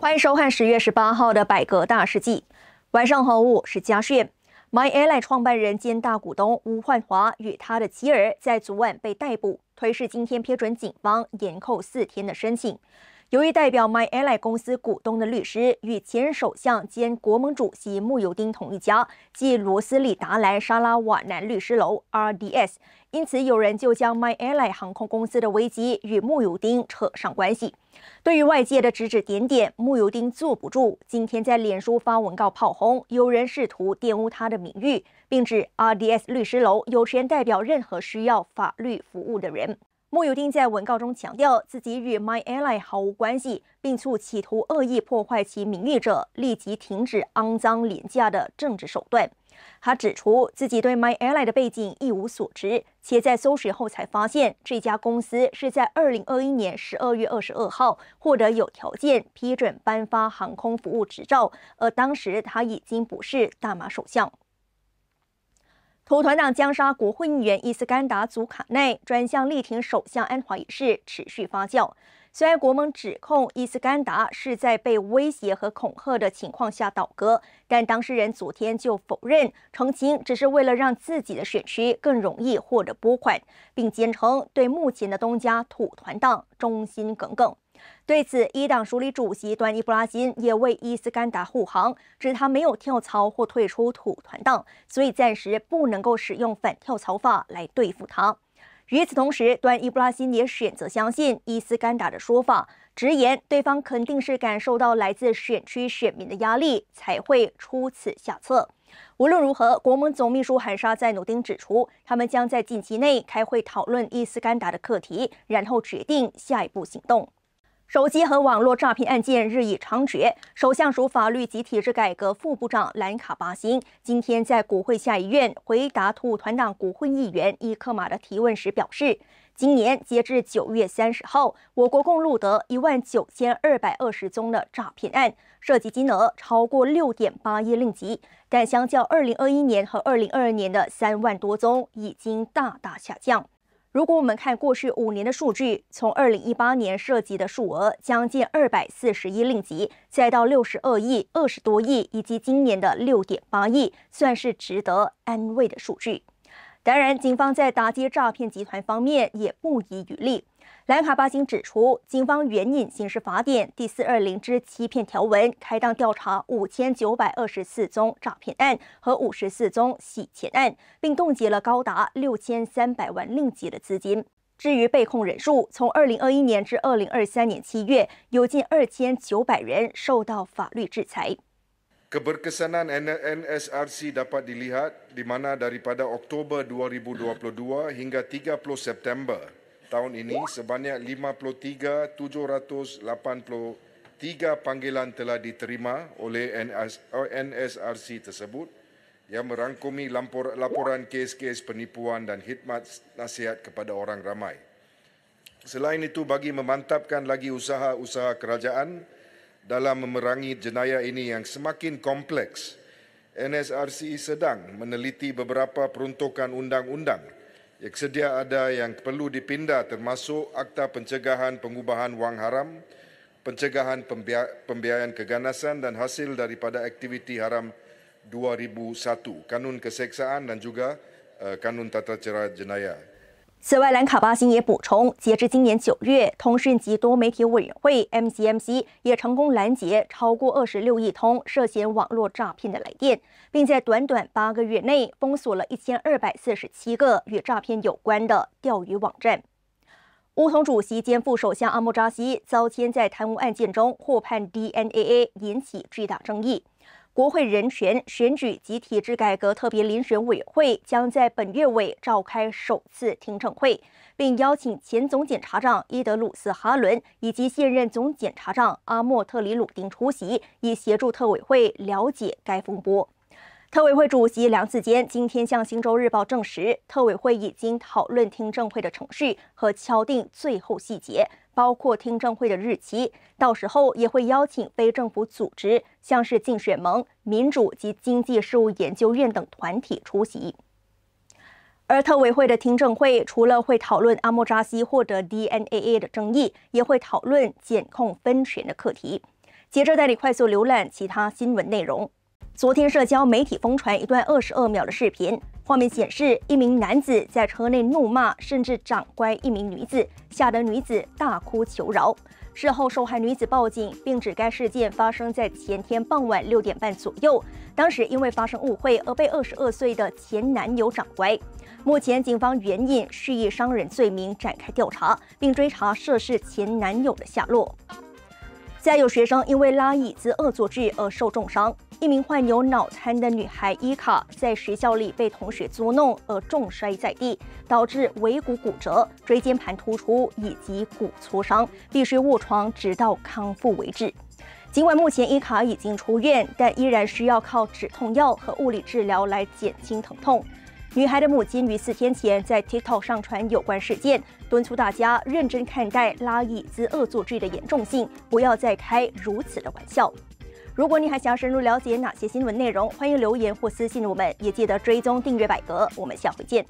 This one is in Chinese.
欢迎收看十月十八号的百格大事记。晚上好，我是嘉炫。MyAir 创办人兼大股东吴焕华与他的妻儿在昨晚被逮捕，推市今天批准警方延扣四天的申请。由于代表 m y a i l y 公司股东的律师与前首相兼国盟主席穆尤丁同一家，即罗斯利达莱沙拉瓦南律师楼 （RDS），因此有人就将 m y a i l y 航空公司的危机与穆尤丁扯上关系。对于外界的指指点点，穆尤丁坐不住，今天在脸书发文告炮轰，有人试图玷污他的名誉，并指 RDS 律师楼有权代表任何需要法律服务的人。莫尤丁在文告中强调，自己与 My a l l y 毫无关系，并促企图恶意破坏其名誉者立即停止肮脏廉价的政治手段。他指出，自己对 My a l l y 的背景一无所知，且在搜寻后才发现这家公司是在2021年12月22号获得有条件批准颁发航空服务执照，而当时他已经不是大马首相。土团党江沙国会议员伊斯干达·祖卡内，转向力挺首相安华一事持续发酵。虽然国盟指控伊斯干达是在被威胁和恐吓的情况下倒戈，但当事人昨天就否认，澄清只是为了让自己的选区更容易获得拨款，并坚称对目前的东家土团党忠心耿耿。对此，伊党署理主席段伊布拉金也为伊斯干达护航，指他没有跳槽或退出土团党，所以暂时不能够使用反跳槽法来对付他。与此同时，段伊布拉辛也选择相信伊斯干达的说法，直言对方肯定是感受到来自选区选民的压力才会出此下策。无论如何，国盟总秘书海沙在努丁指出，他们将在近期内开会讨论伊斯干达的课题，然后决定下一步行动。手机和网络诈骗案件日益猖獗。首相署法律及体制改革副部长兰卡巴辛今天在国会下议院回答土团党国会议员伊克马的提问时表示，今年截至九月三十号，我国共录得一万九千二百二十宗的诈骗案，涉及金额超过六点八亿令吉。但相较二零二一年和二零二二年的三万多宗，已经大大下降。如果我们看过去五年的数据，从二零一八年涉及的数额将近二百四十亿令吉，再到六十二亿、二十多亿，以及今年的六点八亿，算是值得安慰的数据。当然，警方在打击诈骗集团方面也不遗余力。兰卡巴金指出，警方援引《刑事法典》第四二零之欺骗条文，开档调查五千九百二十四宗诈骗案和五十四宗洗钱案，并冻结了高达六千三百万令吉的资金。至于被控人数，从二零二一年至二零二三年七月，有近二千九百人受到法律制裁。Kesanan NSRC dapat dilihat di mana daripada Oktober 2022 hingga 30 September. tahun ini sebanyak 53,783 panggilan telah diterima oleh NSRC oh, tersebut yang merangkumi laporan kes-kes penipuan dan khidmat nasihat kepada orang ramai. Selain itu, bagi memantapkan lagi usaha-usaha kerajaan dalam memerangi jenayah ini yang semakin kompleks, NSRC sedang meneliti beberapa peruntukan undang-undang ia sedia ada yang perlu dipindah termasuk Akta Pencegahan Pengubahan Wang Haram, Pencegahan Pembiayaan Keganasan dan Hasil daripada Aktiviti Haram 2001, Kanun Keseksaan dan juga eh, Kanun Tata Cara Jenayah. 此外，兰卡巴辛也补充，截至今年九月，通讯及多媒体委员会 （MCMC） 也成功拦截超过二十六亿通涉嫌网络诈骗的来电，并在短短八个月内封锁了一千二百四十七个与诈骗有关的钓鱼网站。乌通主席兼副首相阿莫扎西遭签在贪污案件中获判 D N A A，引起巨大争议。国会人权、选举及体制改革特别遴选委员会将在本月尾召开首次听证会，并邀请前总检察长伊德鲁斯·哈伦以及现任总检察长阿莫特里鲁丁出席，以协助特委会了解该风波。特委会主席梁子坚今天向《星洲日报》证实，特委会已经讨论听证会的程序和敲定最后细节。包括听证会的日期，到时候也会邀请非政府组织，像是竞选盟、民主及经济事务研究院等团体出席。而特委会的听证会除了会讨论阿莫扎西获得 DNAA 的争议，也会讨论检控分权的课题。接着带你快速浏览其他新闻内容。昨天，社交媒体疯传一段二十二秒的视频，画面显示一名男子在车内怒骂，甚至掌掴一名女子，吓得女子大哭求饶。事后，受害女子报警，并指该事件发生在前天傍晚六点半左右，当时因为发生误会而被二十二岁的前男友掌掴。目前，警方援引蓄意伤人罪名展开调查，并追查涉事前男友的下落。再有学生因为拉椅子恶作剧而受重伤。一名患有脑瘫的女孩伊卡在学校里被同学捉弄而重摔在地，导致尾骨骨折、椎间盘突出以及骨挫伤，必须卧床直到康复为止。尽管目前伊卡已经出院，但依然需要靠止痛药和物理治疗来减轻疼痛。女孩的母亲于四天前在 TikTok 上传有关事件，敦促大家认真看待拉椅子恶作剧的严重性，不要再开如此的玩笑。如果你还想要深入了解哪些新闻内容，欢迎留言或私信我们，也记得追踪订阅百格。我们下回见。